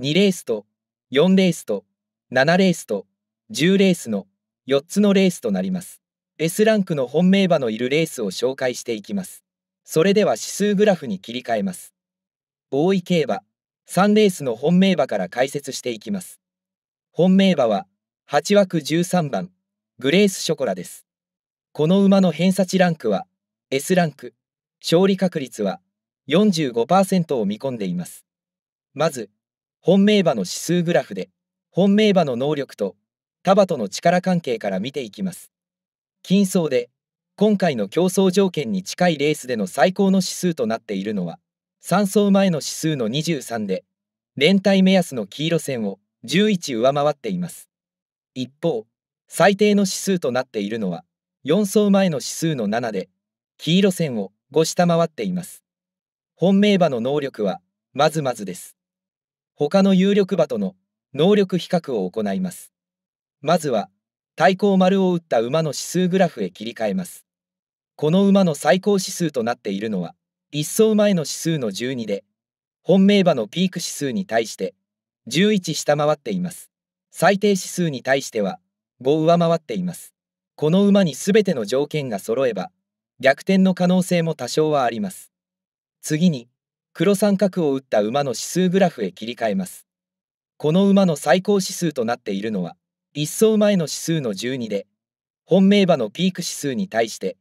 2レースと4レースと7レースと10レースの4つのレースとなります。S ランクの本命馬のいるレースを紹介していきます。それでは指数グラフに切り替えます。大井競馬3レースの本命馬から解説していきます。本命馬は8枠13番グレースショコラです。この馬の偏差値ランクは S ランク、勝利確率は45%を見込んでいます。まず、本命馬の指数グラフで本命馬の能力と他馬との力関係から見ていきます金層で今回の競争条件に近いレースでの最高の指数となっているのは3走前の指数の23で連帯目安の黄色線を11上回っています一方最低の指数となっているのは4走前の指数の7で黄色線を5下回っています本命馬の能力はまずまずです他の有力馬との能力比較を行います。まずは、対抗丸を打った馬の指数グラフへ切り替えます。この馬の最高指数となっているのは、1走前の指数の12で、本命馬のピーク指数に対して11下回っています。最低指数に対しては5上回っています。この馬に全ての条件が揃えば、逆転の可能性も多少はあります。次に、黒三角を打った馬の指数グラフへ切り替えます。この馬の最高指数となっているのは、1走前の指数の12で、本命馬のピーク指数に対して、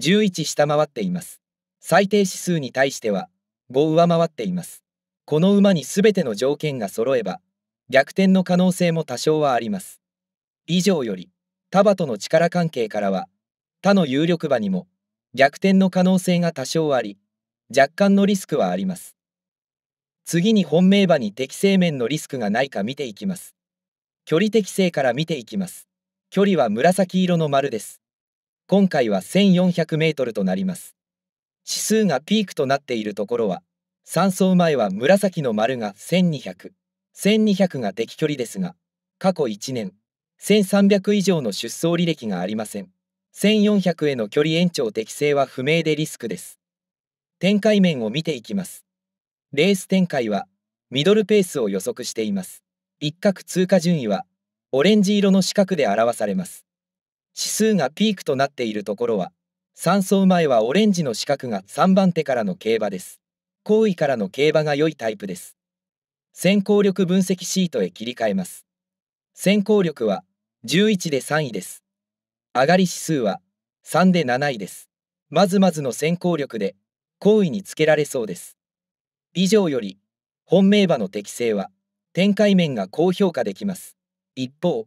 11下回っています。最低指数に対しては、5上回っています。この馬に全ての条件が揃えば、逆転の可能性も多少はあります。以上より、タバとの力関係からは、他の有力馬にも、逆転の可能性が多少あり、若干のリスクはあります。次に本命馬に適正面のリスクがないか見ていきます。距離適正から見ていきます。距離は紫色の丸です。今回は1400メートルとなります。指数がピークとなっているところは、3走前は紫の丸が1200、1200が適距離ですが、過去1年、1300以上の出走履歴がありません。1400への距離延長適正は不明でリスクです。展開面を見ていきます。レース展開はミドルペースを予測しています。一角通過順位はオレンジ色の四角で表されます。指数がピークとなっているところは3走前はオレンジの四角が3番手からの競馬です。後位からの競馬が良いタイプです。先行力分析シートへ切り替えます。先行力は11で3位です。上がり指数は3で7位です。まずまずの先行力で好意につけられそうです以上より本命馬の適性は展開面が高評価できます一方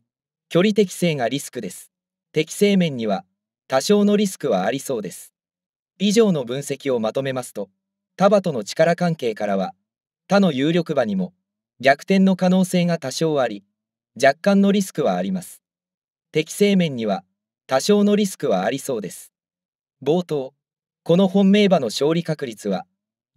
距離適性がリスクです適性面には多少のリスクはありそうです以上の分析をまとめますと他馬との力関係からは他の有力馬にも逆転の可能性が多少あり若干のリスクはあります適正面には多少のリスクはありそうです冒頭この本命馬の勝利確率は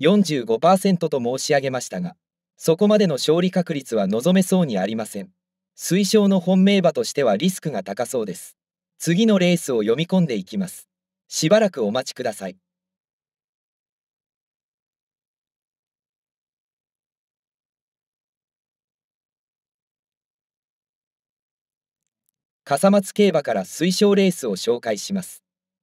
45%と申し上げましたが、そこまでの勝利確率は望めそうにありません。推奨の本命馬としてはリスクが高そうです。次のレースを読み込んでいきます。しばらくお待ちください。笠松競馬から推奨レースを紹介します。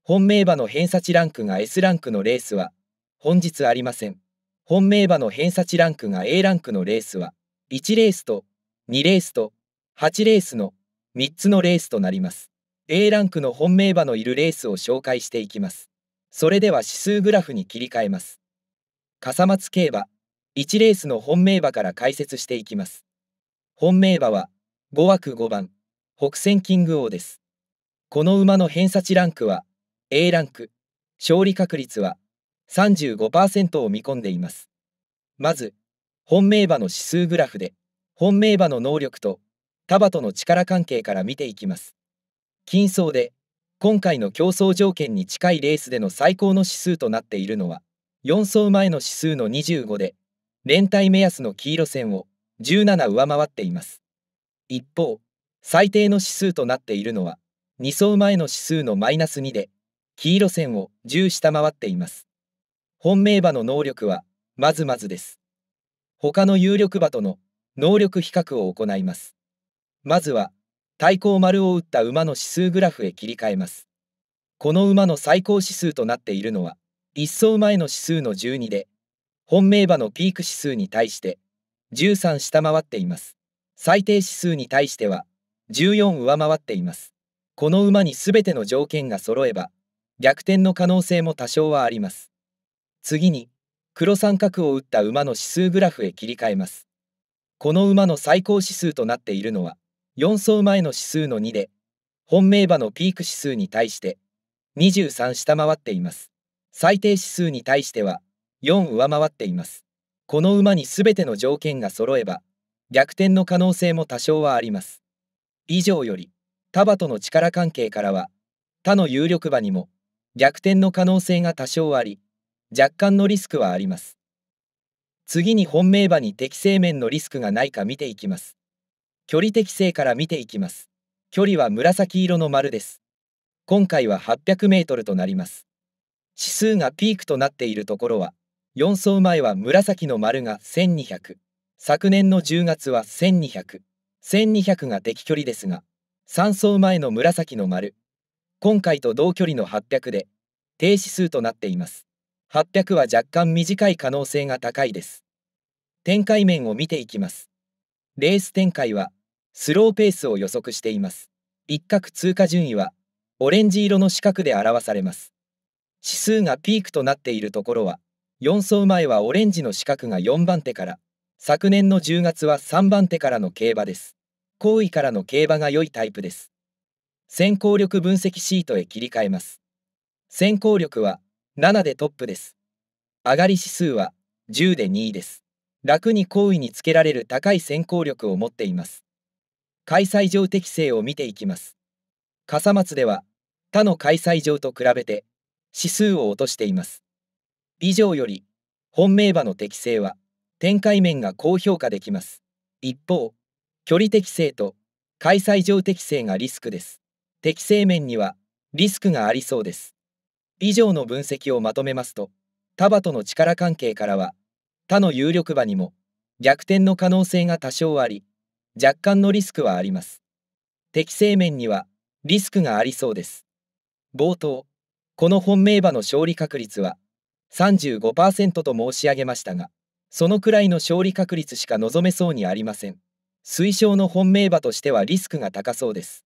本命馬の偏差値ランクが S ランクのレースは、本日ありません。本命馬の偏差値ランクが A ランクのレースは、1レースと2レースと8レースの3つのレースとなります。A ランクの本命馬のいるレースを紹介していきます。それでは指数グラフに切り替えます。笠松競馬、1レースの本命馬から解説していきます。本命馬は、5枠5番、北線キング王です。この馬の偏差値ランクは、A ランク勝利確率は35%を見込んでいます。まず、本命馬の指数グラフで、本命馬の能力と束との力関係から見ていきます。金層で、今回の競争条件に近いレースでの最高の指数となっているのは、4走前の指数の25で、連帯目安の黄色線を17上回っています。一方、最低の指数となっているのは、2層前の指数のマイナス2で、黄色線を10下回っています。本命馬の能力はまずまずです。他の有力馬との能力比較を行います。まずは対抗丸を打った馬の指数グラフへ切り替えます。この馬の最高指数となっているのは1走前の指数の12で本命馬のピーク指数に対して13下回っています。最低指数に対しては14上回っています。この馬に全ての条件が揃えば逆転の可能性も多少はあります。次に、黒三角を打った馬の指数グラフへ切り替えます。この馬の最高指数となっているのは、4走前の指数の2で、本命馬のピーク指数に対して、23下回っています。最低指数に対しては、4上回っています。この馬に全ての条件が揃えば、逆転の可能性も多少はあります。以上より、タバとの力関係からは、他の有力馬にも、逆転の可能性が多少あり、若干のリスクはあります。次に本命馬に適正面のリスクがないか見ていきます。距離適正から見ていきます。距離は紫色の丸です。今回は800メートルとなります。指数がピークとなっているところは、4走前は紫の丸が1200、昨年の10月は1200、1200が適距離ですが、3走前の紫の丸、今回と同距離の800で低指数となっています。800は若干短い可能性が高いです。展開面を見ていきます。レース展開はスローペースを予測しています。一角通過順位はオレンジ色の四角で表されます。指数がピークとなっているところは4走前はオレンジの四角が4番手から昨年の10月は3番手からの競馬です。後位からの競馬が良いタイプです。先行力分析シートへ切り替えます。先行力は7でトップです。上がり指数は10で2位です。楽に好意につけられる高い先行力を持っています。開催上適性を見ていきます。笠松では他の開催上と比べて指数を落としています。以上より本命馬の適性は展開面が高評価できます。一方、距離適性と開催上適性がリスクです。適正面にはリスクがありそうです。以上の分析をまとめますと、束との力関係からは、他の有力馬にも逆転の可能性が多少あり、若干のリスクはあります。適正面にはリスクがありそうです。冒頭、この本命馬の勝利確率は35%と申し上げましたが、そのくらいの勝利確率しか望めそうにありません。推奨の本命馬としてはリスクが高そうです。